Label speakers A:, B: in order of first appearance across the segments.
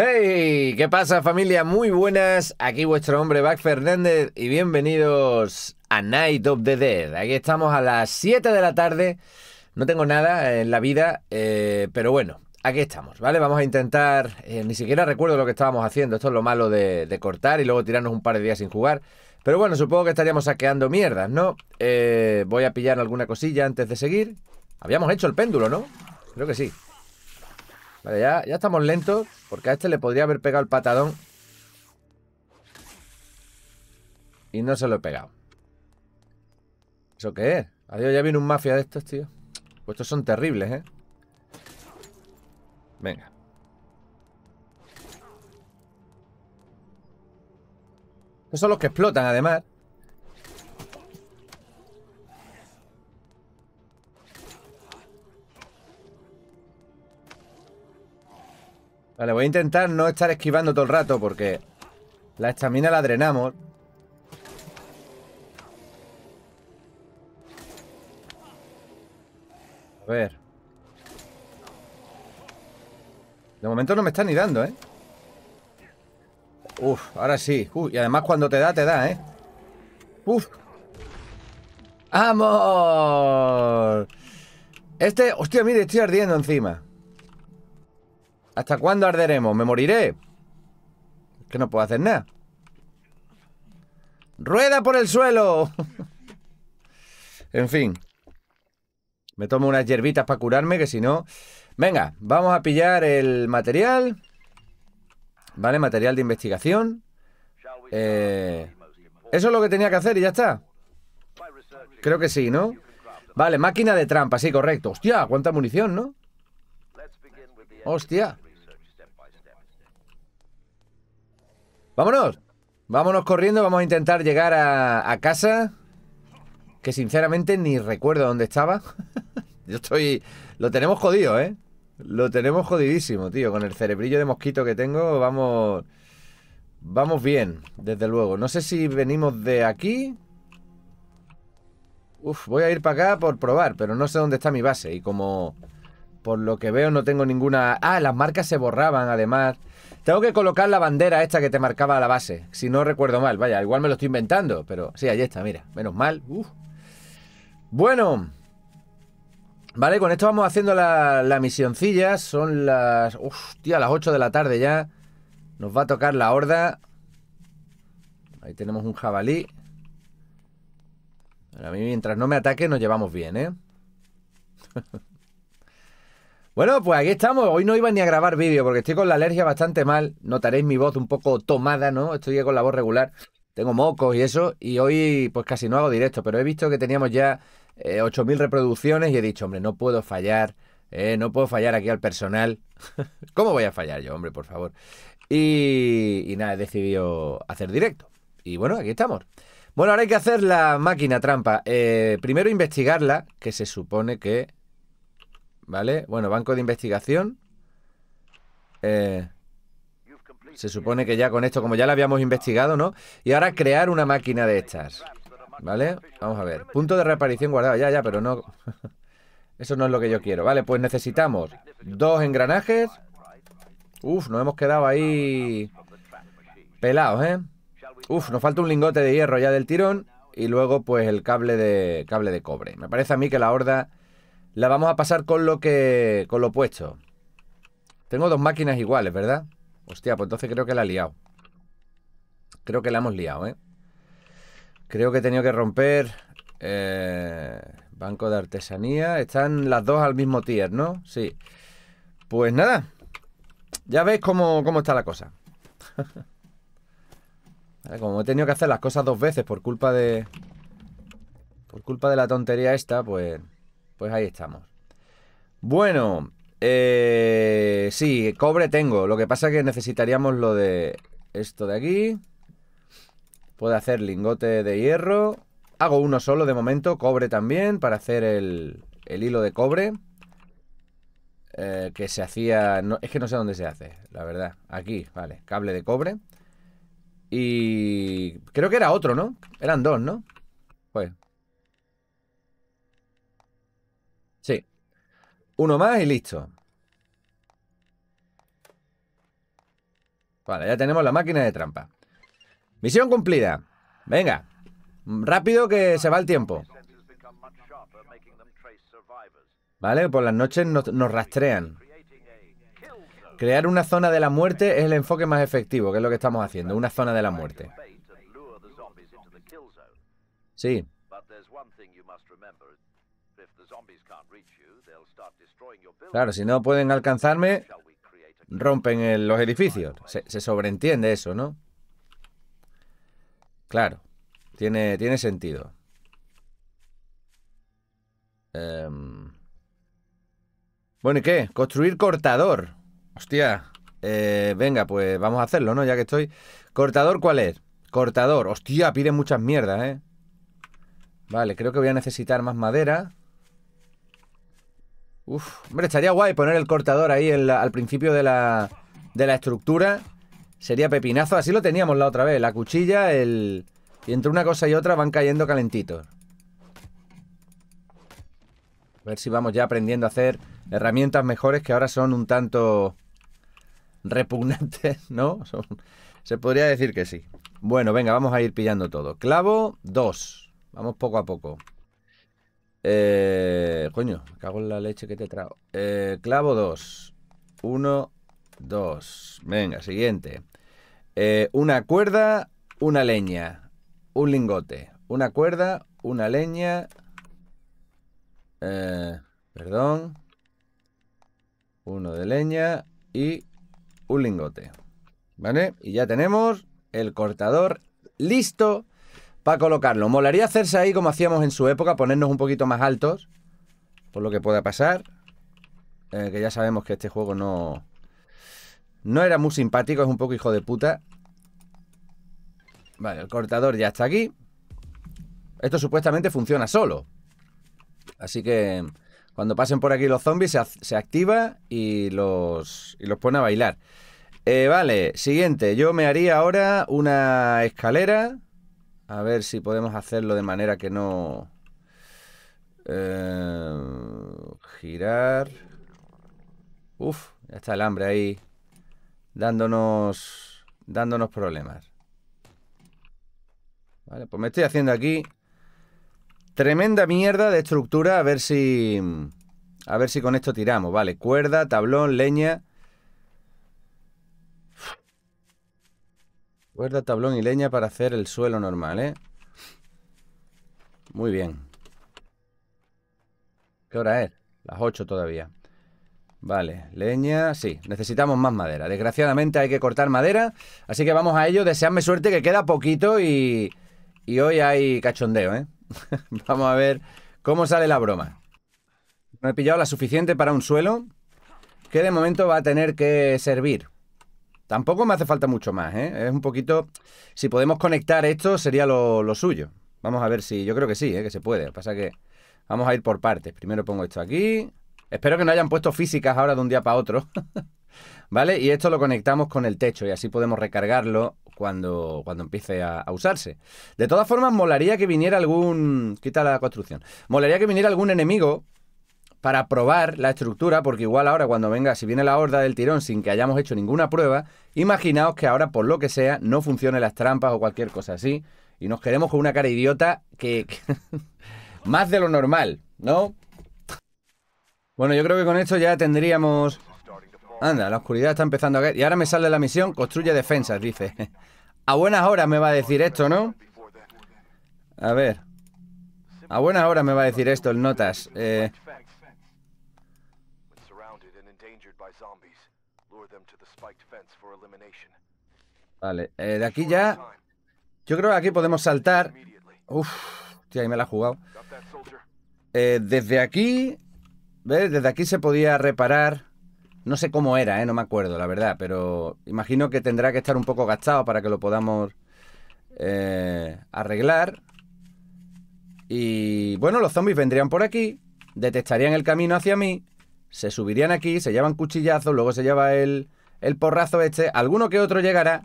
A: Hey, ¿qué pasa familia? Muy buenas, aquí vuestro hombre Back Fernández y bienvenidos a Night of the Dead. Aquí estamos a las 7 de la tarde, no tengo nada en la vida, eh, pero bueno, aquí estamos, ¿vale? Vamos a intentar, eh, ni siquiera recuerdo lo que estábamos haciendo, esto es lo malo de, cortar y luego tirarnos un par de días sin jugar. Pero bueno, supongo que estaríamos saqueando mierdas, ¿no? Eh, voy a pillar alguna cosilla antes de seguir. Habíamos hecho el péndulo, ¿no? Creo que sí ya, ya estamos lentos, porque a este le podría haber pegado el patadón. Y no se lo he pegado. ¿Eso qué es? Adiós, ya viene un mafia de estos, tío. Pues estos son terribles, ¿eh? Venga. Estos son los que explotan, además. Vale, voy a intentar no estar esquivando todo el rato porque la estamina la drenamos. A ver. De momento no me está ni dando, ¿eh? Uf, ahora sí. y además cuando te da, te da, ¿eh? Uf. ¡Vamos! Este... Hostia, mire, estoy ardiendo encima. ¿Hasta cuándo arderemos? ¿Me moriré? Es que no puedo hacer nada. ¡Rueda por el suelo! en fin. Me tomo unas hierbitas para curarme, que si no... Venga, vamos a pillar el material. Vale, material de investigación. Eh, eso es lo que tenía que hacer y ya está. Creo que sí, ¿no? Vale, máquina de trampa, sí, correcto. Hostia, cuánta munición, ¿no? Hostia. Vámonos. Vámonos corriendo, vamos a intentar llegar a, casa. Que sinceramente ni recuerdo dónde estaba. Yo estoy... Lo tenemos jodido, ¿eh? Lo tenemos jodidísimo, tío. Con el cerebrillo de mosquito que tengo, vamos... Vamos bien, desde luego. No sé si venimos de aquí. Uf, voy a ir para acá por probar, pero no sé dónde está mi base. Y como por lo que veo no tengo ninguna... Ah, las marcas se borraban además tengo que colocar la bandera esta que te marcaba la base, si no recuerdo mal. Vaya, igual me lo estoy inventando, pero sí, ahí está, mira. Menos mal. Bueno. Vale, con esto vamos haciendo la, la misioncilla. Son las... Hostia, las 8 de la tarde ya. Nos va a tocar la horda. Ahí tenemos un jabalí. a mí mientras no me ataque nos llevamos bien, ¿eh? Bueno, pues aquí estamos. Hoy no iba ni a grabar vídeo porque estoy con la alergia bastante mal. Notaréis mi voz un poco tomada, ¿no? Estoy con la voz regular. Tengo mocos y eso. Y hoy pues casi no hago directo, pero he visto que teníamos ya 8.000 eh, reproducciones y he dicho, hombre, no puedo fallar. Eh, no puedo fallar aquí al personal. ¿Cómo voy a fallar yo, hombre, por favor? Y, y nada, he decidido hacer directo. Y bueno, aquí estamos. Bueno, ahora hay que hacer la máquina trampa. Eh, primero investigarla, que se supone que ¿Vale? Bueno, banco de investigación. Eh, se supone que ya con esto, como ya lo habíamos investigado, ¿no? Y ahora crear una máquina de estas. ¿Vale? Vamos a ver. Punto de reaparición guardado. Ya, ya, pero no... Eso no es lo que yo quiero. Vale, pues necesitamos dos engranajes. Uf, nos hemos quedado ahí... Pelados, ¿eh? Uf, nos falta un lingote de hierro ya del tirón. Y luego, pues, el cable de, cable de cobre. Me parece a mí que la horda la vamos a pasar con lo que con lo puesto. Tengo dos máquinas iguales, ¿verdad? Hostia, pues entonces creo que la he liado. Creo que la hemos liado, ¿eh? Creo que he tenido que romper... Eh, banco de artesanía. Están las dos al mismo tier, ¿no? Sí. Pues nada. Ya veis cómo, cómo está la cosa. Como he tenido que hacer las cosas dos veces por culpa de... Por culpa de la tontería esta, pues... Pues ahí estamos. Bueno, eh, sí, cobre tengo. Lo que pasa es que necesitaríamos lo de esto de aquí. Puedo hacer lingote de hierro. Hago uno solo de momento, cobre también, para hacer el, hilo de cobre. Eh, que se hacía... No, es que no sé dónde se hace, la verdad. Aquí, vale, cable de cobre. Y creo que era otro, ¿no? Eran dos, ¿no? Pues Uno más y listo. Vale, ya tenemos la máquina de trampa. Misión cumplida. Venga. Rápido que se va el tiempo. Vale, por las noches nos, nos rastrean. Crear una zona de la muerte es el enfoque más efectivo, que es lo que estamos haciendo, una zona de la muerte. Sí. Claro, si no pueden alcanzarme, rompen los edificios. Se, sobreentiende eso, ¿no? Claro, tiene, tiene sentido. Em, bueno, ¿y qué? Construir cortador. Hostia. Eh, venga, pues vamos a hacerlo, ¿no? Ya que estoy. ¿Cortador cuál es? Cortador. Hostia, pide muchas mierdas, ¿eh? Vale, creo que voy a necesitar más madera. Uf, hombre, estaría guay poner el cortador ahí al principio de la, estructura. Sería pepinazo. Así lo teníamos la otra vez. La cuchilla, el... Y entre una cosa y otra van cayendo calentitos. A ver si vamos ya aprendiendo a hacer herramientas mejores que ahora son un tanto repugnantes, ¿no? Se podría decir que sí. Bueno, venga, vamos a ir pillando todo. Clavo 2. Vamos poco a poco. Eh, coño, cago en la leche que te trago. Eh, clavo 2. 1, 2. Venga, siguiente. Eh, una cuerda, una leña. Un lingote. Una cuerda, una leña. Eh, perdón. Uno de leña y un lingote. ¿Vale? Y ya tenemos el cortador listo a colocarlo. Molaría hacerse ahí como hacíamos en su época, ponernos un poquito más altos, por lo que pueda pasar. Eh, que ya sabemos que este juego no... No era muy simpático, es un poco hijo de puta. Vale, el cortador ya está aquí. Esto supuestamente funciona solo. Así que cuando pasen por aquí los zombies se, activa y los, los pone a bailar. Eh, vale, siguiente. Yo me haría ahora una escalera a ver si podemos hacerlo de manera que no... Eh, girar. Uf, ya está el hambre ahí dándonos, dándonos problemas. Vale, pues me estoy haciendo aquí tremenda mierda de estructura. A ver si... A ver si con esto tiramos. Vale, cuerda, tablón, leña... Cuerda, tablón y leña para hacer el suelo normal, ¿eh? Muy bien. ¿Qué hora es? Las 8 todavía. Vale, leña, sí, necesitamos más madera. Desgraciadamente hay que cortar madera, así que vamos a ello. Deseadme suerte que queda poquito y, y hoy hay cachondeo, ¿eh? vamos a ver cómo sale la broma. No he pillado la suficiente para un suelo que de momento va a tener que servir. Tampoco me hace falta mucho más, ¿eh? Es un poquito. Si podemos conectar esto, sería lo, suyo. Vamos a ver si. Yo creo que sí, ¿eh? que se puede. Lo que pasa que. Vamos a ir por partes. Primero pongo esto aquí. Espero que no hayan puesto físicas ahora de un día para otro. ¿Vale? Y esto lo conectamos con el techo y así podemos recargarlo cuando, cuando empiece a, a, usarse. De todas formas, molaría que viniera algún. Quita la construcción. Molaría que viniera algún enemigo para probar la estructura, porque igual ahora cuando venga, si viene la horda del tirón sin que hayamos hecho ninguna prueba, imaginaos que ahora por lo que sea no funcionen las trampas o cualquier cosa así, y nos queremos con una cara idiota que... más de lo normal, ¿no? Bueno, yo creo que con esto ya tendríamos... Anda, la oscuridad está empezando a caer. Y ahora me sale la misión, construye defensas, dice. A buenas horas me va a decir esto, ¿no? A ver. A buenas horas me va a decir esto el Notas. Eh... Vale, eh, de aquí ya... Yo creo que aquí podemos saltar. Uf, tío, ahí me la ha jugado. Eh, desde aquí... ¿Ves? Desde aquí se podía reparar... No sé cómo era, ¿eh? No me acuerdo, la verdad, pero imagino que tendrá que estar un poco gastado para que lo podamos eh, arreglar. Y bueno, los zombies vendrían por aquí, detectarían el camino hacia mí, se subirían aquí, se llevan cuchillazos, luego se lleva el, el porrazo este, alguno que otro llegará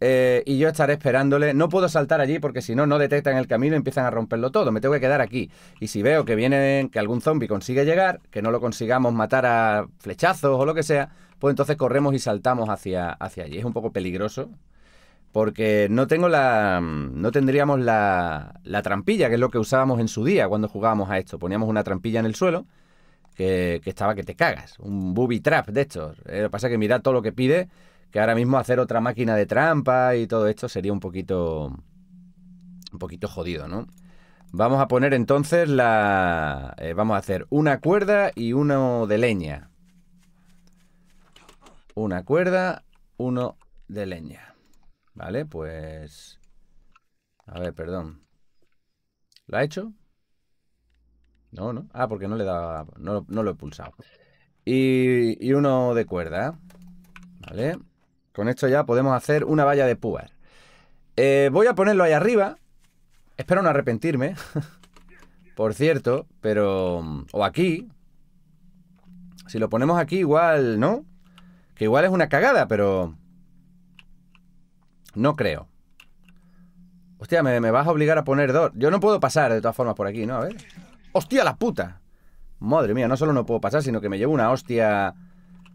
A: eh, y yo estaré esperándole. No puedo saltar allí porque si no, no detectan el camino y empiezan a romperlo todo. Me tengo que quedar aquí. Y si veo que vienen, que algún zombie consigue llegar, que no lo consigamos matar a flechazos o lo que sea, pues entonces corremos y saltamos hacia, hacia allí. Es un poco peligroso porque no tengo la no tendríamos la, la trampilla que es lo que usábamos en su día cuando jugábamos a esto poníamos una trampilla en el suelo que, estaba que te cagas. Un booby trap de estos. Eh, lo que pasa es que mira todo lo que pide, que ahora mismo hacer otra máquina de trampa y todo esto sería un poquito. un poquito jodido, ¿no? Vamos a poner entonces la. Eh, vamos a hacer una cuerda y uno de leña. Una cuerda, uno de leña. Vale, pues. A ver, perdón. ¿Lo ha hecho? No, no. Ah, porque no le da. No, no lo he pulsado. Y, y, uno de cuerda. Vale. Con esto ya podemos hacer una valla de púas. Eh, voy a ponerlo ahí arriba. Espero no arrepentirme. Por cierto, pero. O aquí. Si lo ponemos aquí, igual, ¿no? Que igual es una cagada, pero. No creo. Hostia, me vas a obligar a poner dos. Yo no puedo pasar de todas formas por aquí, ¿no? A ver. ¡Hostia la puta! Madre mía, no solo no puedo pasar, sino que me llevo una hostia...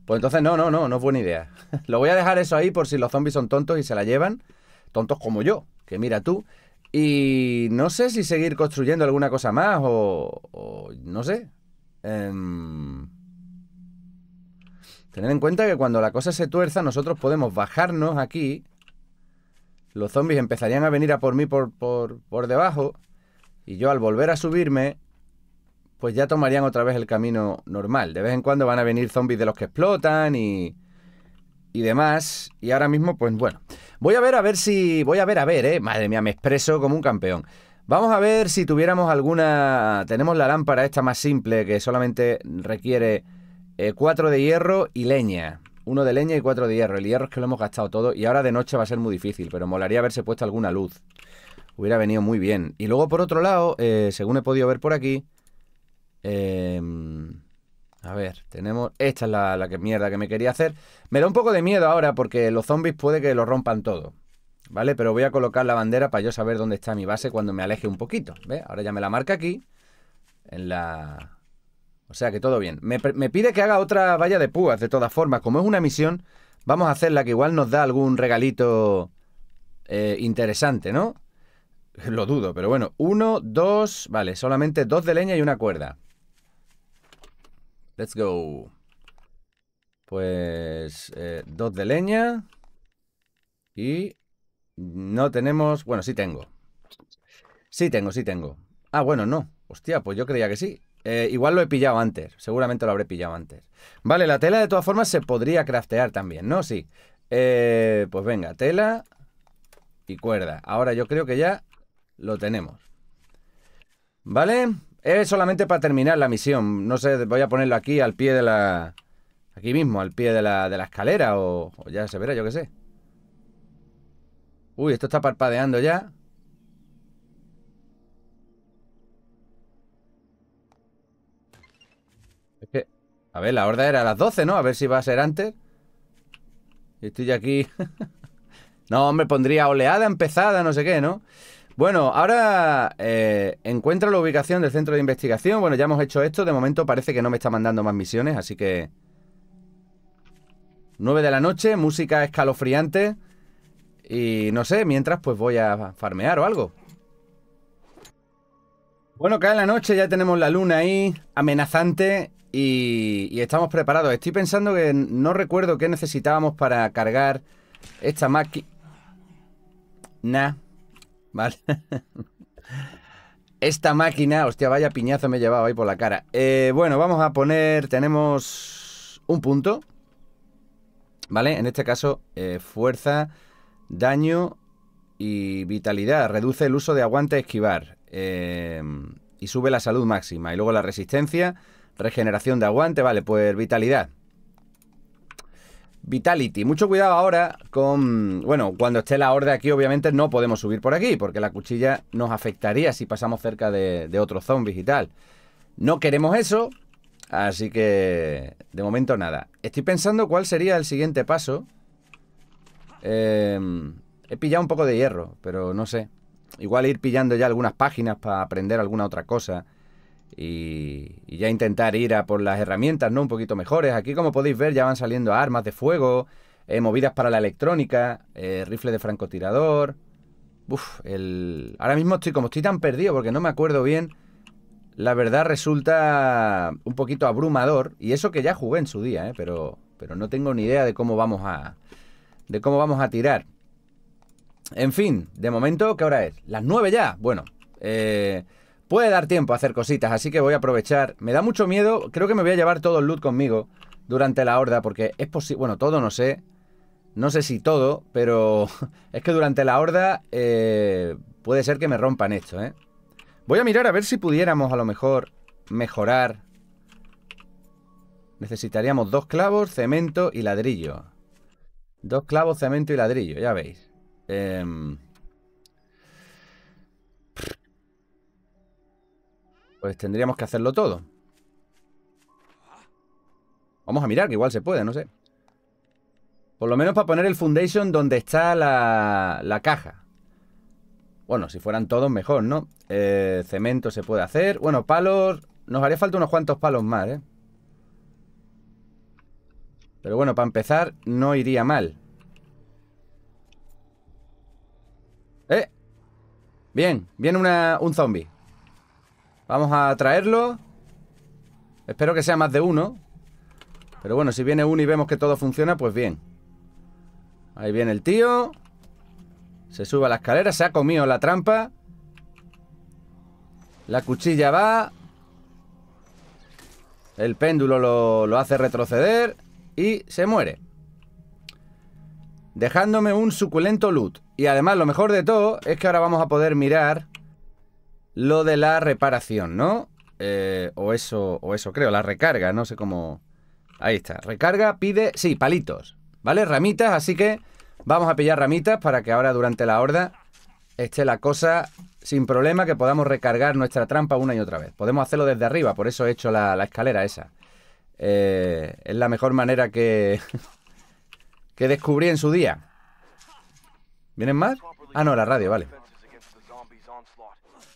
A: Pues entonces no, no, no, no es buena idea. Lo voy a dejar eso ahí por si los zombies son tontos y se la llevan. Tontos como yo, que mira tú. Y no sé si seguir construyendo alguna cosa más o... no sé. Em, Tener en cuenta que cuando la cosa se tuerza nosotros podemos bajarnos aquí. Los zombies empezarían a venir a por mí por, por, por debajo. Y yo al volver a subirme pues ya tomarían otra vez el camino normal. De vez en cuando van a venir zombies de los que explotan y, y demás. Y ahora mismo, pues bueno, voy a ver a ver si, voy a ver a ver, eh, madre mía, me expreso como un campeón. Vamos a ver si tuviéramos alguna, tenemos la lámpara esta más simple que solamente requiere eh, cuatro de hierro y leña. Uno de leña y cuatro de hierro. El hierro es que lo hemos gastado todo y ahora de noche va a ser muy difícil, pero molaría haberse puesto alguna luz. Hubiera venido muy bien. Y luego, por otro lado, eh, según he podido ver por aquí, Em, a ver, tenemos. Esta es la, que mierda que me quería hacer. Me da un poco de miedo ahora porque los zombies puede que lo rompan todo. ¿Vale? Pero voy a colocar la bandera para yo saber dónde está mi base cuando me aleje un poquito. Ve, Ahora ya me la marca aquí. En la. O sea que todo bien. Me, pide que haga otra valla de púas, de todas formas. Como es una misión, vamos a hacerla que igual nos da algún regalito eh, interesante, ¿no? Lo dudo, pero bueno. Uno, dos. Vale, solamente dos de leña y una cuerda. Let's go. Pues eh, dos de leña. Y no tenemos... Bueno, sí tengo. Sí tengo, sí tengo. Ah, bueno, no. Hostia, pues yo creía que sí. Eh, igual lo he pillado antes. Seguramente lo habré pillado antes. Vale, la tela de todas formas se podría craftear también, ¿no? Sí. Eh, pues venga, tela y cuerda. Ahora yo creo que ya lo tenemos. ¿Vale? Es solamente para terminar la misión. No sé, voy a ponerlo aquí al pie de la. Aquí mismo, al pie de la, de la escalera o, ya se verá, yo qué sé. Uy, esto está parpadeando ya. A ver, la horda era a las 12, ¿no? A ver si va a ser antes. Y estoy aquí. no, hombre, pondría oleada empezada, no sé qué, ¿no? Bueno, ahora eh, encuentro la ubicación del centro de investigación. Bueno, ya hemos hecho esto. De momento parece que no me está mandando más misiones, así que... 9 de la noche, música escalofriante. Y no sé, mientras pues voy a farmear o algo. Bueno, cae la noche, ya tenemos la luna ahí, amenazante, y, y estamos preparados. Estoy pensando que no recuerdo qué necesitábamos para cargar esta máquina. Nah. Vale. Esta máquina, hostia, vaya piñazo me he llevado ahí por la cara. Eh, bueno, vamos a poner, tenemos un punto. ¿Vale? En este caso, eh, fuerza, daño y vitalidad. Reduce el uso de aguante esquivar. Eh, y sube la salud máxima. Y luego la resistencia, regeneración de aguante. Vale, pues vitalidad. Vitality. Mucho cuidado ahora con. Bueno, cuando esté la horda aquí, obviamente no podemos subir por aquí, porque la cuchilla nos afectaría si pasamos cerca de, otro otros digital No queremos eso, así que. De momento nada. Estoy pensando cuál sería el siguiente paso. Em, he pillado un poco de hierro, pero no sé. Igual ir pillando ya algunas páginas para aprender alguna otra cosa y, ya intentar ir a por las herramientas, ¿no? Un poquito mejores. Aquí, como podéis ver, ya van saliendo armas de fuego, eh, movidas para la electrónica, eh, rifle de francotirador. Uf, el... ahora mismo estoy como estoy tan perdido porque no me acuerdo bien. La verdad resulta un poquito abrumador. Y eso que ya jugué en su día, ¿eh? pero, pero no tengo ni idea de cómo vamos a. de cómo vamos a tirar. En fin, de momento, ¿qué hora es? Las nueve ya. Bueno, eh, puede dar tiempo a hacer cositas, así que voy a aprovechar. Me da mucho miedo, creo que me voy a llevar todo el loot conmigo durante la horda, porque es posible, bueno, todo no sé, no sé si todo, pero es que durante la horda eh, puede ser que me rompan esto, ¿eh? Voy a mirar a ver si pudiéramos a lo mejor mejorar. Necesitaríamos dos clavos, cemento y ladrillo. Dos clavos, cemento y ladrillo, ya veis. Eh, Pues tendríamos que hacerlo todo. Vamos a mirar, que igual se puede, no sé. Por lo menos para poner el foundation donde está la, la caja. Bueno, si fueran todos, mejor, ¿no? Eh, cemento se puede hacer. Bueno, palos... Nos haría falta unos cuantos palos más, ¿eh? Pero bueno, para empezar, no iría mal. ¡Eh! Bien, viene una, un zombie. Vamos a traerlo. Espero que sea más de uno. Pero bueno, si viene uno y vemos que todo funciona, pues bien. Ahí viene el tío. Se sube a la escalera, se ha comido la trampa. La cuchilla va. El péndulo lo, lo hace retroceder y se muere. Dejándome un suculento loot. Y además lo mejor de todo es que ahora vamos a poder mirar lo de la reparación, ¿no? Eh, o eso, o eso creo, la recarga, no sé cómo. Ahí está. Recarga pide, sí, palitos, ¿vale? Ramitas, así que vamos a pillar ramitas para que ahora durante la horda esté la cosa sin problema, que podamos recargar nuestra trampa una y otra vez. Podemos hacerlo desde arriba, por eso he hecho la, escalera esa. Eh, es la mejor manera que, que descubrí en su día. ¿Vienen más? Ah, no, la radio, vale.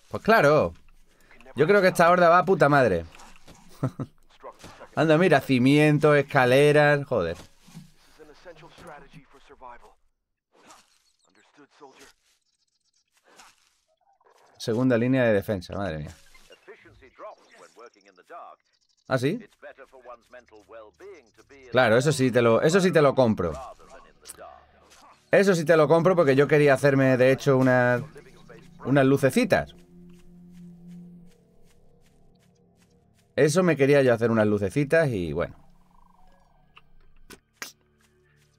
A: Pues claro. Yo creo que esta horda va a puta madre. Anda, mira, cimientos, escaleras, joder. Segunda línea de defensa, madre mía. ¿Ah, sí? Claro, eso sí te lo, eso sí te lo compro. Eso sí te lo compro porque yo quería hacerme, de hecho, una unas lucecitas. Eso me quería yo hacer unas lucecitas y bueno.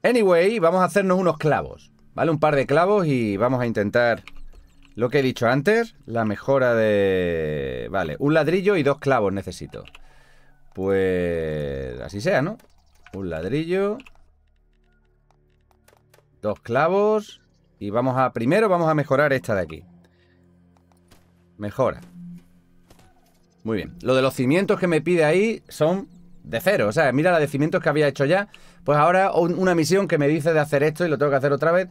A: Anyway, vamos a hacernos unos clavos. ¿Vale? Un par de clavos y vamos a intentar lo que he dicho antes, la mejora de... Vale, un ladrillo y dos clavos necesito. Pues... así sea, ¿no? Un ladrillo... Dos clavos... Y vamos a... Primero vamos a mejorar esta de aquí. Mejora. Muy bien. Lo de los cimientos que me pide ahí son de cero. O sea, mira la de cimientos que había hecho ya. Pues ahora una misión que me dice de hacer esto y lo tengo que hacer otra vez.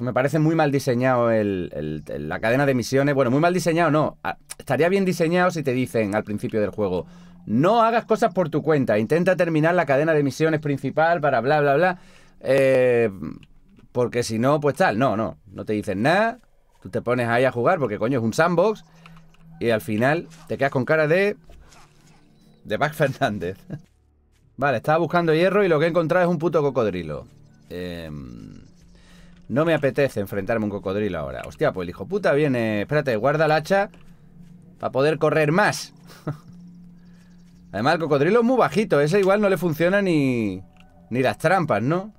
A: me parece muy mal diseñado la cadena de misiones. Bueno, muy mal diseñado no. Ah, estaría bien diseñado si te dicen al principio del juego, no hagas cosas por tu cuenta, intenta terminar la cadena de misiones principal para bla, bla, bla. Eh, porque si no, pues tal. No, no, no te dicen nada. Tú te pones ahí a jugar porque, coño, es un sandbox. Y al final te quedas con cara de... De Max Fernández. vale, estaba buscando hierro y lo que he encontrado es un puto cocodrilo. Em, no me apetece enfrentarme a un cocodrilo ahora. Hostia, pues el hijo puta viene... Espérate, guarda el hacha para poder correr más. Además, el cocodrilo es muy bajito. Ese igual no le funciona ni... Ni las trampas, ¿no?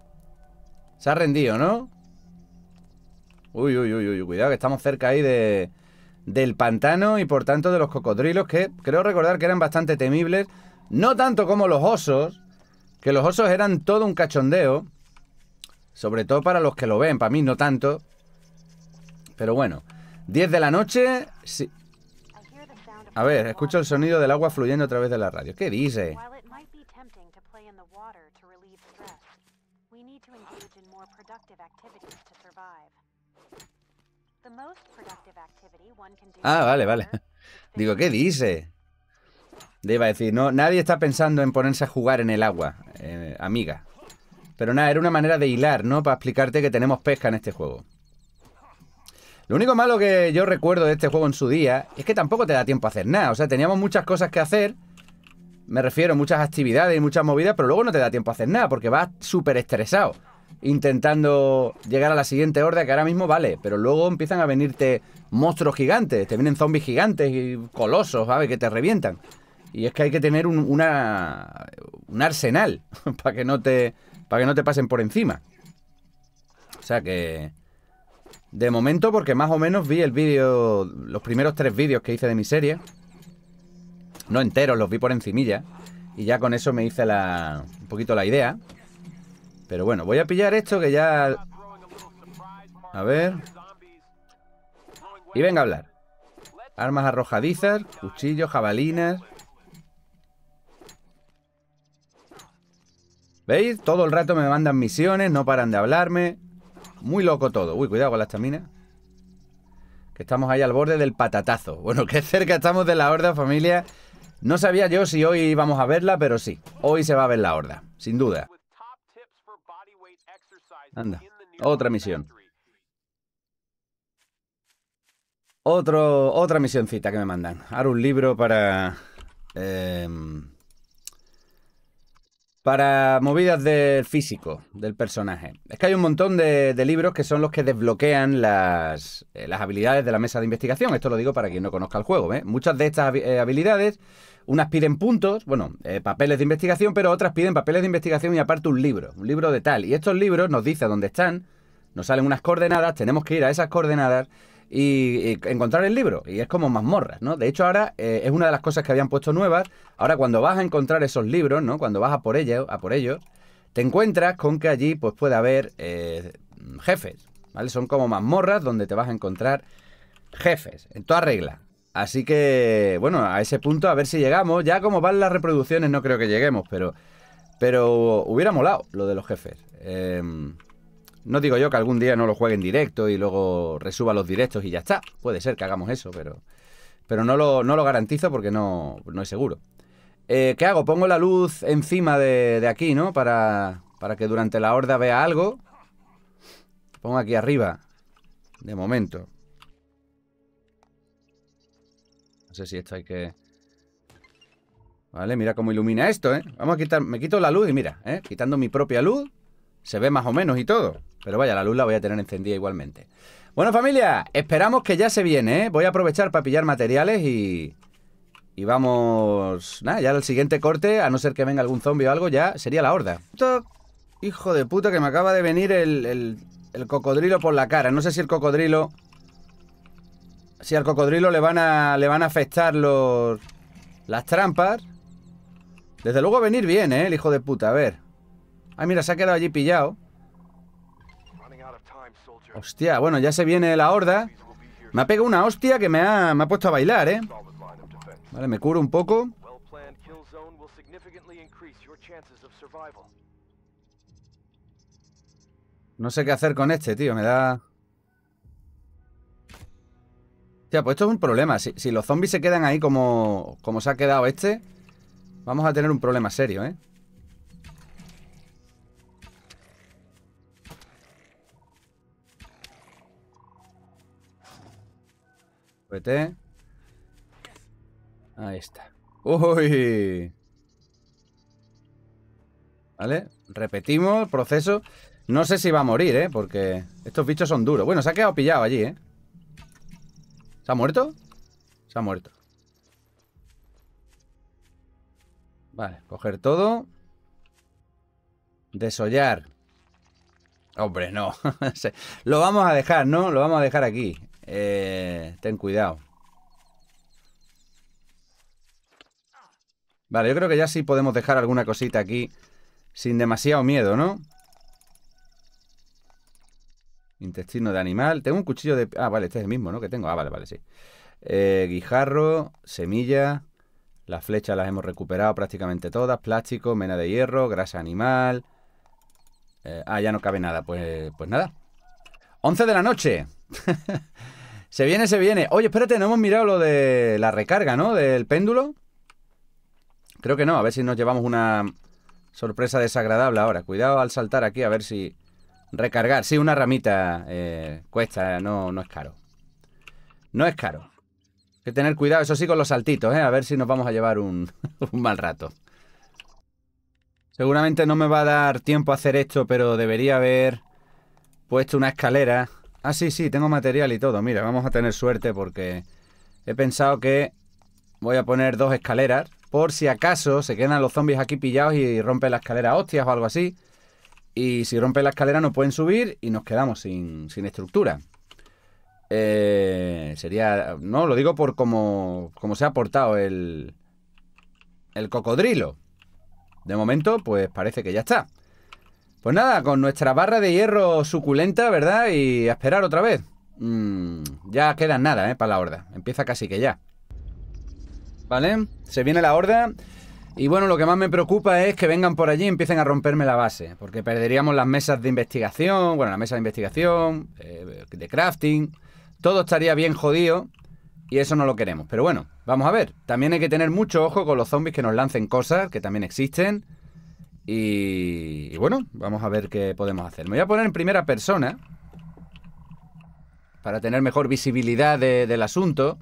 A: Se ha rendido, ¿no? Uy, uy, uy, cuidado que estamos cerca ahí de, del pantano y por tanto de los cocodrilos que creo recordar que eran bastante temibles, no tanto como los osos, que los osos eran todo un cachondeo, sobre todo para los que lo ven, para mí no tanto, pero bueno, 10 de la noche, sí. A ver, escucho el sonido del agua fluyendo a través de la radio. ¿Qué dice? Ah, vale, vale. Digo, ¿qué dice? Le iba a decir, no, nadie está pensando en ponerse a jugar en el agua, eh, amiga. Pero nada, era una manera de hilar, ¿no? Para explicarte que tenemos pesca en este juego. Lo único malo que yo recuerdo de este juego en su día es que tampoco te da tiempo a hacer nada. O sea, teníamos muchas cosas que hacer. Me refiero, muchas actividades y muchas movidas, pero luego no te da tiempo a hacer nada porque vas súper estresado intentando llegar a la siguiente orden, que ahora mismo vale, pero luego empiezan a venirte monstruos gigantes, te vienen zombies gigantes y colosos, ¿sabes? Que te revientan. Y es que hay que tener un, una, un arsenal para que, no te, para que no te pasen por encima. O sea que... De momento, porque más o menos vi el vídeo, los primeros tres vídeos que hice de mi serie. No enteros, los vi por encimilla. Y ya con eso me hice la, un poquito la idea. Pero bueno, voy a pillar esto que ya... A ver... Y venga a hablar. Armas arrojadizas, cuchillos, jabalinas... ¿Veis? Todo el rato me mandan misiones, no paran de hablarme. Muy loco todo. Uy, cuidado con las estamina. Que estamos ahí al borde del patatazo. Bueno, qué cerca estamos de la horda, familia. No sabía yo si hoy íbamos a verla, pero sí. Hoy se va a ver la horda, sin duda. Anda, otra misión. Otro, otra misioncita que me mandan. Ahora un libro para... Em, para movidas del físico del personaje. Es que hay un montón de, libros que son los que desbloquean eh, las, habilidades de la mesa de investigación. Esto lo digo para quien no conozca el juego. ¿eh? Muchas de estas eh, habilidades, unas piden puntos, bueno, papeles de investigación, pero otras piden papeles de investigación y aparte un libro, un libro de tal. Y estos libros nos dicen dónde están, nos salen unas coordenadas, tenemos que ir a esas coordenadas y, encontrar el libro. Y es como mazmorras, ¿no? De hecho, ahora eh, es una de las cosas que habían puesto nuevas. Ahora, cuando vas a encontrar esos libros, ¿no? Cuando vas a por ellos, a por ellos, te encuentras con que allí pues puede haber eh, jefes, ¿vale? Son como mazmorras donde te vas a encontrar jefes, en toda regla. Así que, bueno, a ese punto a ver si llegamos. Ya como van las reproducciones no creo que lleguemos, pero, pero hubiera molado lo de los jefes. Em, no digo yo que algún día no lo juegue en directo y luego resuba los directos y ya está. Puede ser que hagamos eso, pero, pero no, lo, no lo garantizo porque no, es seguro. Eh, ¿Qué hago? Pongo la luz encima de, aquí, ¿no? Para, para que durante la horda vea algo. Pongo aquí arriba. De momento. No sé si esto hay que... Vale, mira cómo ilumina esto, ¿eh? Vamos a quitar... Me quito la luz y mira, ¿eh? Quitando mi propia luz, se ve más o menos y todo. Pero vaya, la luz la voy a tener encendida igualmente. Bueno, familia, esperamos que ya se viene, ¿eh? Voy a aprovechar para pillar materiales y... Y vamos... Nada, ya el siguiente corte, a no ser que venga algún zombie o algo, ya sería la horda. Hijo de puta, que me acaba de venir el, cocodrilo por la cara. No sé si el cocodrilo... Si al cocodrilo le van a, le van a afectar los, las trampas. Desde luego venir bien, ¿eh? El hijo de puta, a ver. Ay, mira, se ha quedado allí pillado. Hostia, bueno, ya se viene la horda. Me ha pegado una hostia que me ha, puesto a bailar, ¿eh? Vale, me curo un poco. No sé qué hacer con este, tío. Me da... Hostia, pues esto es un problema. Si, los zombies se quedan ahí como se ha quedado este, vamos a tener un problema serio, ¿eh? Ahí está. ¡Uy! ¿Vale? Repetimos el proceso. No sé si va a morir, ¿eh? Porque estos bichos son duros. Bueno, se ha quedado pillado allí, ¿eh? ¿Se ha muerto? Se ha muerto. Vale, coger todo. Desollar. Hombre, no. Lo vamos a dejar, ¿no? Lo vamos a dejar aquí. Eh, ten cuidado. Vale, yo creo que ya sí podemos dejar alguna cosita aquí sin demasiado miedo, ¿no? Intestino de animal. Tengo un cuchillo de... Ah, vale, este es el mismo, ¿no? Que tengo. Ah, vale, vale, sí. Eh, guijarro, semilla. Las flechas las hemos recuperado prácticamente todas. Plástico, mena de hierro, grasa animal. Eh, ah, ya no cabe nada. Pues, pues nada. 11 de la noche. se viene, se viene. Oye, espérate, no hemos mirado lo de la recarga, ¿no? Del péndulo. Creo que no, a ver si nos llevamos una sorpresa desagradable ahora. Cuidado al saltar aquí, a ver si... Recargar, sí, una ramita eh, cuesta, no, no es caro. No es caro. Hay que tener cuidado, eso sí, con los saltitos, ¿eh? A ver si nos vamos a llevar un, un mal rato. Seguramente no me va a dar tiempo a hacer esto, pero debería haber puesto una escalera Ah, sí, sí, tengo material y todo. Mira, vamos a tener suerte porque he pensado que voy a poner dos escaleras por si acaso se quedan los zombies aquí pillados y rompen la escalera hostias o algo así. Y si rompen la escalera no pueden subir y nos quedamos sin, estructura. Eh, sería... No, lo digo por cómo como se ha portado el, el cocodrilo. De momento, pues parece que ya está. Pues nada, con nuestra barra de hierro suculenta, ¿verdad? Y a esperar otra vez. Mm, ya queda nada, ¿eh? Para la horda. Empieza casi que ya. ¿Vale? Se viene la horda. Y bueno, lo que más me preocupa es que vengan por allí y empiecen a romperme la base, porque perderíamos las mesas de investigación, bueno, la mesa de investigación, eh, de crafting, todo estaría bien jodido y eso no lo queremos. Pero bueno, vamos a ver, también hay que tener mucho ojo con los zombies que nos lancen cosas, que también existen, y, bueno, vamos a ver qué podemos hacer. Me voy a poner en primera persona para tener mejor visibilidad del asunto.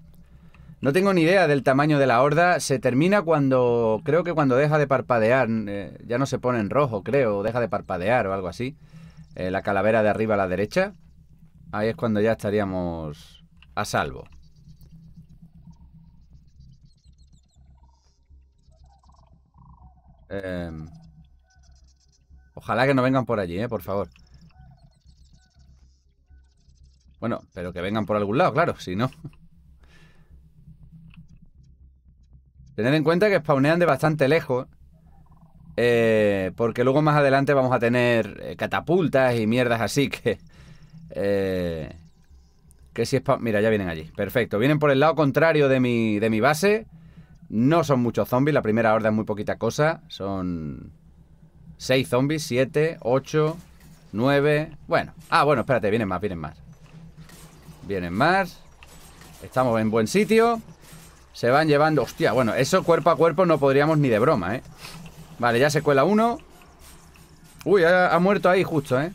A: No tengo ni idea del tamaño de la horda. Se termina cuando, creo que cuando deja de parpadear, eh, ya no se pone en rojo, creo, deja de parpadear o algo así. Eh, la calavera de arriba a la derecha. Ahí es cuando ya estaríamos a salvo. Em, Ojalá que no vengan por allí, ¿eh? Por favor. Bueno, pero que vengan por algún lado, claro, si no. Tened en cuenta que spawnean de bastante lejos. Eh, porque luego más adelante vamos a tener eh, catapultas y mierdas así que... Eh, que si spawn... Mira, ya vienen allí. Perfecto. Vienen por el lado contrario de mi, de mi base. No son muchos zombies. La primera horda es muy poquita cosa. Son 6 zombies, 7, 8, 9. Bueno, ah, bueno, espérate, vienen más, vienen más. Vienen más. Estamos en buen sitio. Se van llevando. Hostia, bueno, eso cuerpo a cuerpo no podríamos ni de broma, ¿eh? Vale, ya se cuela uno. Uy, ha, muerto ahí justo, ¿eh?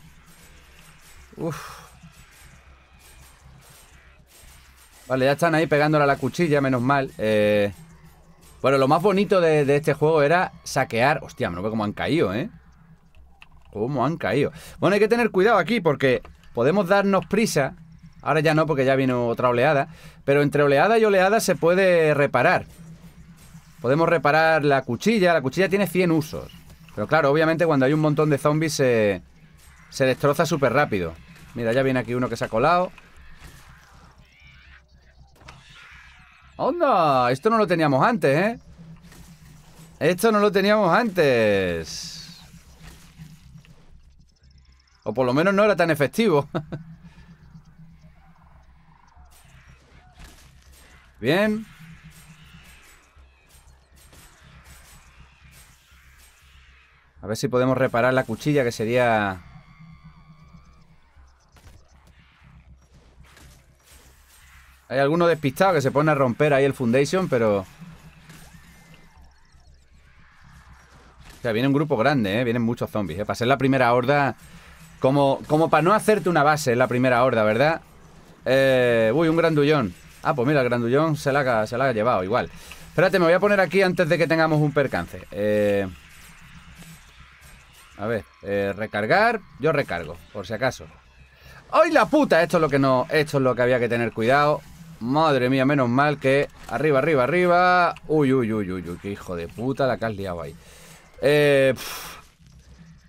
A: Uf. Vale, ya están ahí pegándole a la cuchilla, menos mal. Eh. Bueno, lo más bonito de, este juego era saquear... Hostia, no veo cómo han caído, ¿eh? Cómo han caído. Bueno, hay que tener cuidado aquí porque podemos darnos prisa. Ahora ya no, porque ya vino otra oleada. Pero entre oleada y oleada se puede reparar. Podemos reparar la cuchilla. La cuchilla tiene 100 usos. Pero claro, obviamente cuando hay un montón de zombies se, se destroza súper rápido. Mira, ya viene aquí uno que se ha colado. ¡Onda! Esto no lo teníamos antes, ¿eh? Esto no lo teníamos antes. O por lo menos no era tan efectivo. Bien. A ver si podemos reparar la cuchilla que sería Hay alguno despistado que se pone a romper ahí el Foundation, pero... O sea, viene un grupo grande, ¿eh? Vienen muchos zombies, ¿eh? Para ser la primera horda... Como, como para no hacerte una base en la primera horda, ¿verdad? Eh, uy, un grandullón. Ah, pues mira, el grandullón se la, ha, se la ha llevado igual. Espérate, me voy a poner aquí antes de que tengamos un percance. Eh, a ver, eh, recargar. Yo recargo, por si acaso. ¡Ay, la puta! Esto es lo que no. Esto es lo que había que tener cuidado. Madre mía, menos mal que... Arriba, arriba, arriba. Uy, uy, uy, uy, uy. Qué hijo de puta la que has liado ahí. Eh,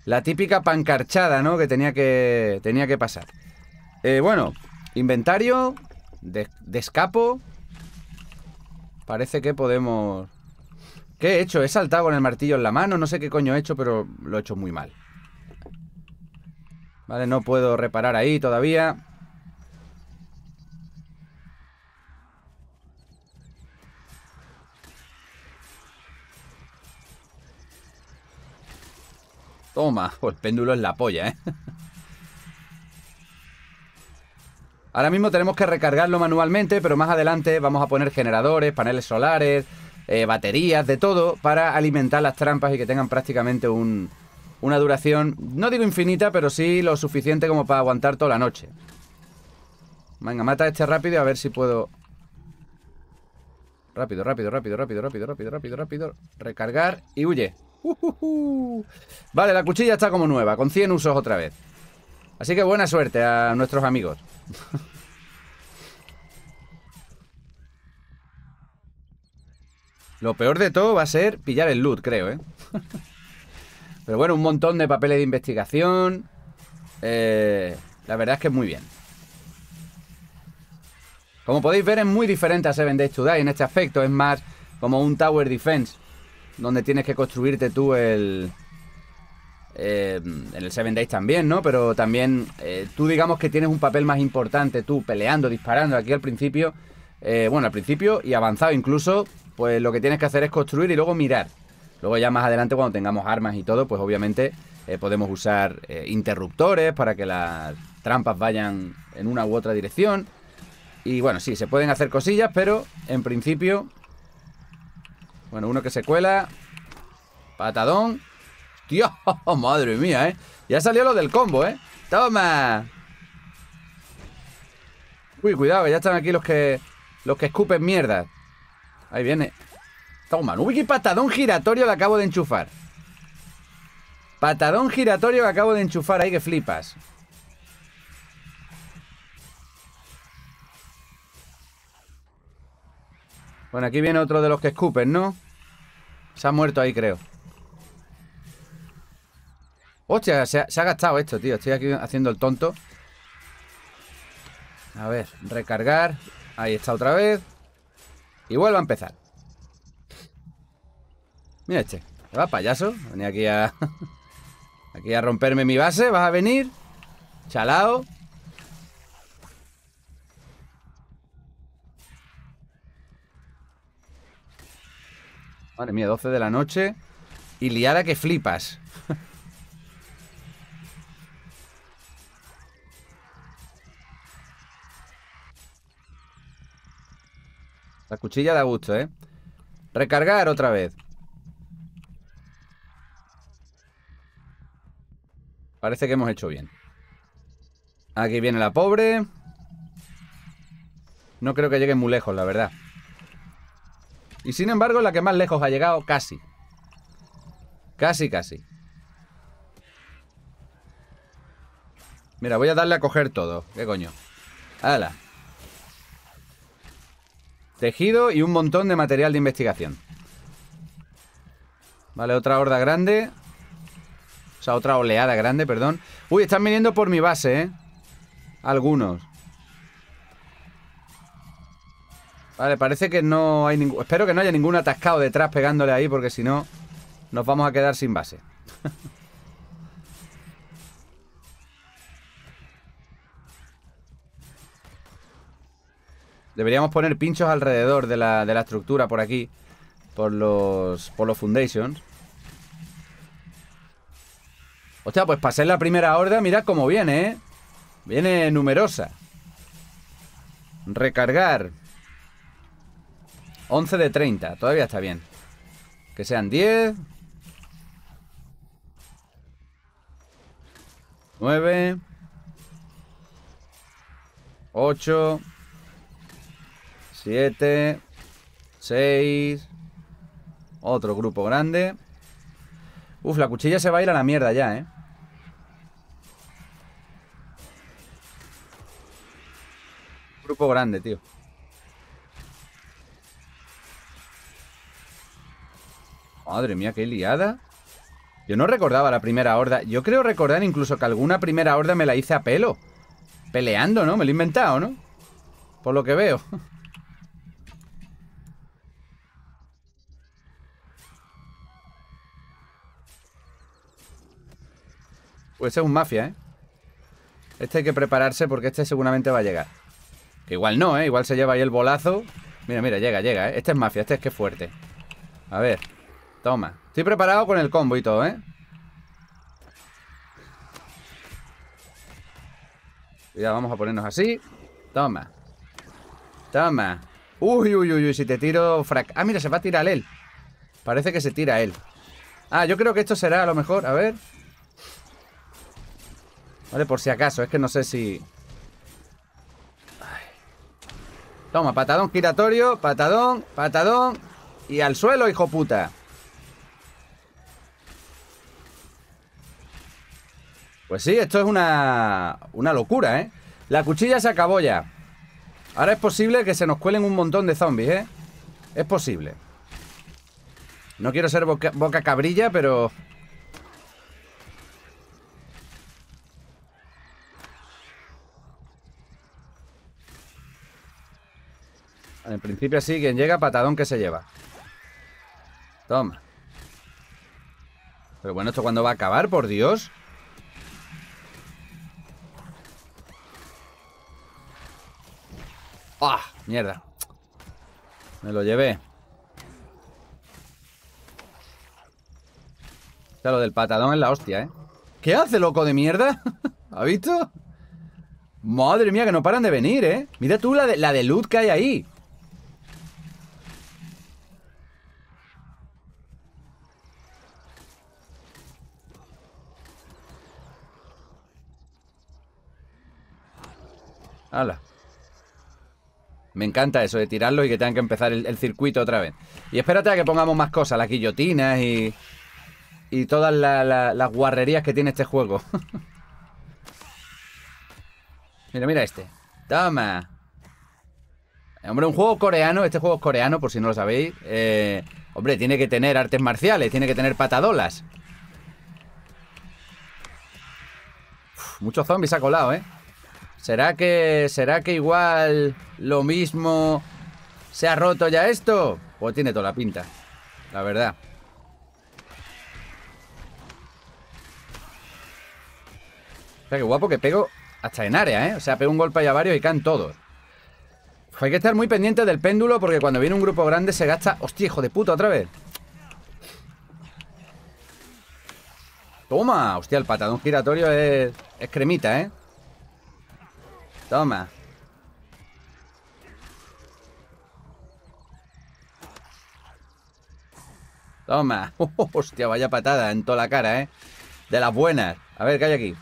A: la típica pancarchada, ¿no? Que tenía que, tenía que pasar. Eh, bueno, inventario. De, de escapo. Parece que podemos... ¿Qué he hecho? He saltado con el martillo en la mano. No sé qué coño he hecho, pero lo he hecho muy mal. Vale, no puedo reparar ahí todavía. Toma, el péndulo es la polla, ¿eh? Ahora mismo tenemos que recargarlo manualmente, pero más adelante vamos a poner generadores, paneles solares, eh, baterías, de todo, para alimentar las trampas y que tengan prácticamente una duración, no digo infinita, pero sí lo suficiente como para aguantar toda la noche. Venga, mata este rápido a ver si puedo... Rápido, rápido, rápido, rápido, rápido, rápido, rápido, rápido. Recargar y huye. Vale, la cuchilla está como nueva, con 100 usos otra vez. Así que buena suerte a nuestros amigos. Lo peor de todo va a ser pillar el loot, creo, ¿eh? Pero bueno, un montón de papeles de investigación. Eh, la verdad es que es muy bien. Como podéis ver, es muy diferente a Seven Days to Die en este aspecto. Es más como un Tower Defense donde tienes que construirte tú el... Em, en el Seven Days también, ¿no? Pero también eh, tú digamos que tienes un papel más importante, tú peleando, disparando aquí al principio, eh, bueno, al principio y avanzado incluso, pues lo que tienes que hacer es construir y luego mirar. Luego ya más adelante cuando tengamos armas y todo, pues obviamente eh, podemos usar interruptores para que las trampas vayan en una u otra dirección. Y bueno, sí, se pueden hacer cosillas, pero en principio bueno, uno que se cuela. Patadón. Tío, madre mía, ¿eh? Ya salió lo del combo, ¿eh? ¡Toma! Uy, cuidado, ya están aquí los que... Los que escupen mierda. Ahí viene. Toma, uy, qué patadón giratorio le acabo de enchufar. Patadón giratorio que acabo de enchufar ahí que flipas. Bueno, aquí viene otro de los que escupen, ¿no? Se ha muerto ahí, creo. Hostia, se ha, gastado esto, tío. Estoy aquí haciendo el tonto. A ver, recargar. Ahí está otra vez. Y vuelvo a empezar. Mira este. Va, payaso. Venía aquí a... aquí a romperme mi base. Vas a venir. Chalao. Madre mía, 12 de la noche y liada que flipas. La cuchilla da gusto, ¿eh? Recargar otra vez. Parece que hemos hecho bien. Aquí viene la pobre. No creo que llegue muy lejos, la verdad. Y sin embargo, la que más lejos ha llegado, casi. Casi, casi. Mira, voy a darle a coger todo. ¿Qué coño? ¡Hala! Tejido y un montón de material de investigación. Vale, otra horda grande. O sea, otra oleada grande, perdón. Uy, están viniendo por mi base, ¿eh? Algunos. Vale, parece que no hay ningún... Espero que no haya ningún atascado detrás pegándole ahí porque si no nos vamos a quedar sin base. Deberíamos poner pinchos alrededor de la, estructura por aquí. Por los, por los foundations. Hostia, pues pasé la primera horda. Mirad cómo viene, ¿eh? Viene numerosa. Recargar. 11 de 30, todavía está bien. Que sean 10. 9. 8. 7. 6. Otro grupo grande. Uf, la cuchilla se va a ir a la mierda ya, ¿eh? Grupo grande, tío. Madre mía, qué liada. Yo no recordaba la primera horda. Yo creo recordar incluso que alguna primera horda me la hice a pelo. Peleando, ¿no? Me lo he inventado, ¿no? Por lo que veo. Pues es un mafia, ¿eh? Este hay que prepararse porque este seguramente va a llegar. Que igual no, ¿eh? Igual se lleva ahí el bolazo. Mira, mira, llega, llega, ¿eh? Este es mafia, este es que fuerte. A ver. Toma. Estoy preparado con el combo y todo, ¿eh? Cuidado, vamos a ponernos así. Toma. Toma. Uy, uy, uy, uy, si te tiro frac... Ah, mira, se va a tirar él. Parece que se tira él. Ah, yo creo que esto será a lo mejor. A ver. Vale, por si acaso. Es que no sé si... Toma, patadón giratorio, patadón, patadón y al suelo, hijo puta. Pues sí, esto es una, locura, ¿eh? La cuchilla se acabó ya. Ahora es posible que se nos cuelen un montón de zombies, ¿eh? Es posible. No quiero ser boca, cabrilla, pero... En principio sí, quien llega, patadón que se lleva. Toma. Pero bueno, ¿esto cuándo va a acabar? Por Dios. ¡Ah! Mierda. Me lo llevé. O lo del patadón es la hostia, ¿eh? ¿Qué hace, loco de mierda? ¿Ha visto? Madre mía, que no paran de venir, ¿eh? Mira tú la de, la de luz que hay ahí. ¡Hala! Me encanta eso de tirarlo y que tengan que empezar el, circuito otra vez. Y espérate a que pongamos más cosas, las guillotinas y. Y todas las guarrerías que tiene este juego. mira, mira este. Toma. Hombre, un juego coreano, este juego es coreano, por si no lo sabéis. Eh, hombre, tiene que tener artes marciales, tiene que tener patadolas. muchos zombies ha colado, ¿eh? ¿Será que, será que igual lo mismo se ha roto ya esto? Pues tiene toda la pinta, la verdad. O qué guapo que pego hasta en área, ¿eh? O sea, pego un golpe a varios y caen todos. Pues hay que estar muy pendiente del péndulo porque cuando viene un grupo grande se gasta... ¡Hostia, hijo de puta, otra vez! ¡Toma! Hostia, el patadón giratorio es cremita, ¿eh? Toma. Toma. hostia, vaya patada en toda la cara, ¿eh? De las buenas. A ver, ¿qué hay aquí?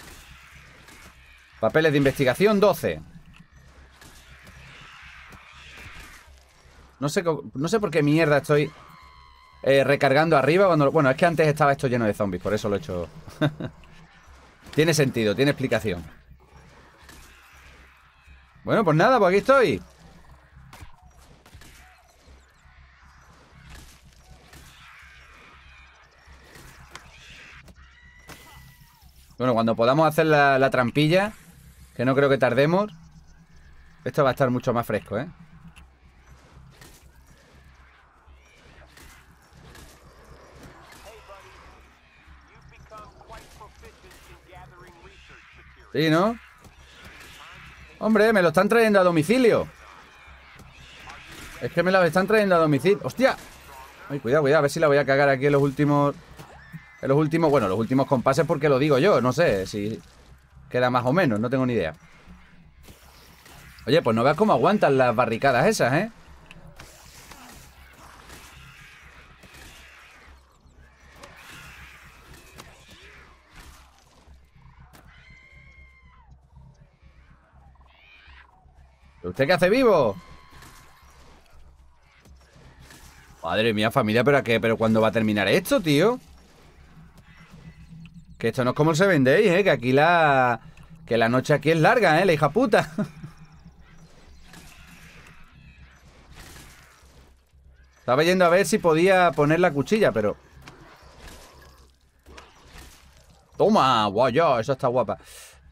A: Papeles de investigación 12. No sé, no sé por qué mierda estoy eh, recargando arriba cuando... Bueno, es que antes estaba esto lleno de zombies, por eso lo he hecho... tiene sentido, tiene explicación. Bueno, pues nada, pues aquí estoy. Bueno, cuando podamos hacer la, trampilla, que no creo que tardemos, esto va a estar mucho más fresco, ¿eh? Sí, ¿no? Hombre, me lo están trayendo a domicilio. Es que me la están trayendo a domicilio. ¡Hostia! Ay, cuidado, cuidado. A ver si la voy a cagar aquí en los últimos... En los últimos... Bueno, los últimos compases porque lo digo yo. No sé si queda más o menos. No tengo ni idea. Oye, pues no veas cómo aguantan las barricadas esas, ¿eh? ¿Usted qué hace vivo? Madre mía, familia, ¿pero qué? ¿Pero cuándo va a terminar esto, tío? Que esto no es como se vendéis, ¿eh? Que aquí la... Que la noche aquí es larga, ¿eh? La hija puta. Estaba yendo a ver si podía poner la cuchilla, pero... ¡Toma! ¡Guau, yo! está guapa.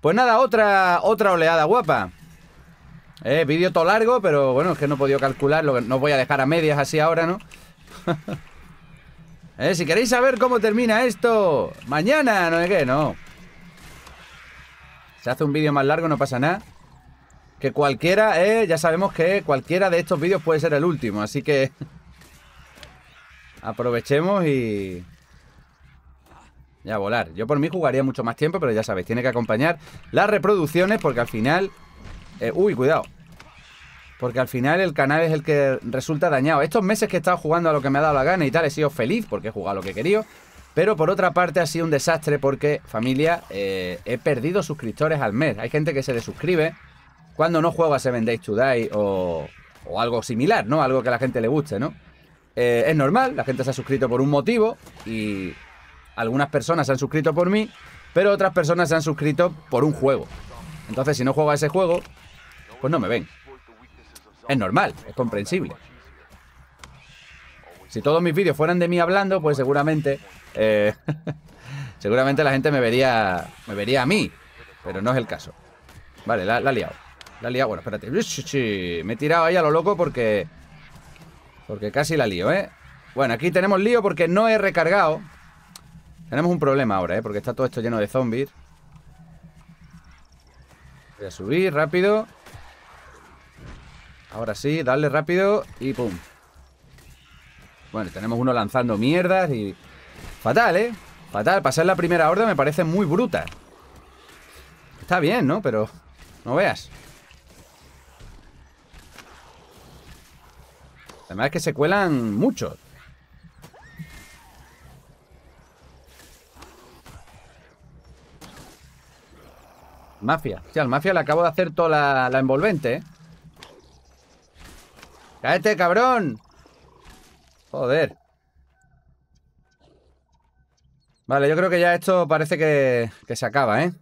A: Pues nada, otra, otra oleada guapa. Eh, vídeo todo largo, pero bueno, es que no he podido calcularlo. No voy a dejar a medias así ahora, ¿no? eh, si queréis saber cómo termina esto, mañana, no es que, no. Se hace un vídeo más largo, no pasa nada. Que cualquiera, eh, ya sabemos que cualquiera de estos vídeos puede ser el último, así que... aprovechemos y... Ya volar. Yo por mí jugaría mucho más tiempo, pero ya sabéis, tiene que acompañar las reproducciones porque al final eh, uy, cuidado. Porque al final el canal es el que resulta dañado. Estos meses que he estado jugando a lo que me ha dado la gana y tal, he sido feliz porque he jugado lo que quería Pero por otra parte ha sido un desastre porque, familia, eh, he perdido suscriptores al mes. Hay gente que se suscribe. cuando no juega Seven Days to o, o algo similar, ¿no? Algo que a la gente le guste, ¿no? Eh, es normal, la gente se ha suscrito por un motivo y algunas personas se han suscrito por mí, pero otras personas se han suscrito por un juego. Entonces, si no juego a ese juego, pues no me ven. Es normal, es comprensible. Si todos mis vídeos fueran de mí hablando, pues seguramente... Eh, seguramente la gente me vería, me vería a mí. Pero no es el caso. Vale, la, la he liado. La he liado. Bueno, espérate. Me he tirado ahí a lo loco porque... Porque casi la lío, ¿eh? Bueno, aquí tenemos lío porque no he recargado. Tenemos un problema ahora, ¿eh? Porque está todo esto lleno de zombies. Voy a subir rápido. Ahora sí, dale rápido y pum. Bueno, tenemos uno lanzando mierdas y... Fatal, ¿eh? Fatal. Pasar la primera horda me parece muy bruta. Está bien, ¿no? Pero no veas. Además es que se cuelan muchos. Mafia. Hostia, al Mafia le acabo de hacer toda la, la envolvente, ¿eh? ¡Cállate, cabrón! Joder. Vale, yo creo que ya esto parece que, se acaba, ¿eh?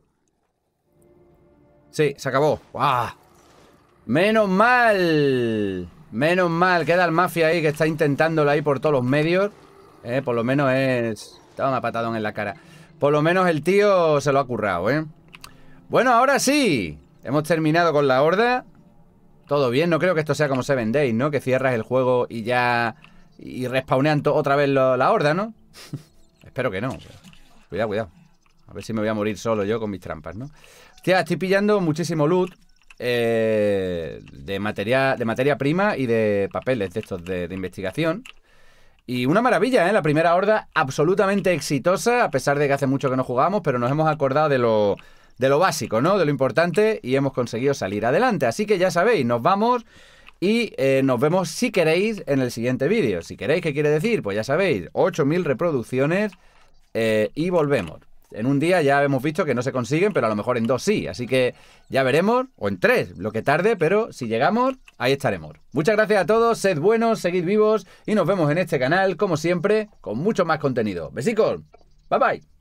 A: Sí, se acabó. ¡Guau! ¡Menos mal! Menos mal, queda el mafia ahí que está intentándolo ahí por todos los medios. Eh, por lo menos es... Toma patadón en la cara. Por lo menos el tío se lo ha currado, ¿eh? Bueno, ahora sí. Hemos terminado con la horda. Todo bien, no creo que esto sea como Seven Days, ¿no? Que cierras el juego y ya... Y respawnean otra vez la horda, ¿no? Espero que no. Cuidado, cuidado. A ver si me voy a morir solo yo con mis trampas, ¿no? Hostia, estoy pillando muchísimo loot eh, de, materia, de materia prima y de papeles de estos de, de investigación. Y una maravilla, ¿eh? La primera horda absolutamente exitosa, a pesar de que hace mucho que no jugamos, pero nos hemos acordado de lo de lo básico, ¿no? De lo importante y hemos conseguido salir adelante. Así que ya sabéis, nos vamos y eh, nos vemos si queréis en el siguiente vídeo. Si queréis, ¿qué quiere decir? Pues ya sabéis, 8.000 reproducciones eh, y volvemos. En un día ya hemos visto que no se consiguen, pero a lo mejor en dos sí. Así que ya veremos, o en tres, lo que tarde, pero si llegamos, ahí estaremos. Muchas gracias a todos, sed buenos, seguid vivos y nos vemos en este canal, como siempre, con mucho más contenido. Besicos, bye bye.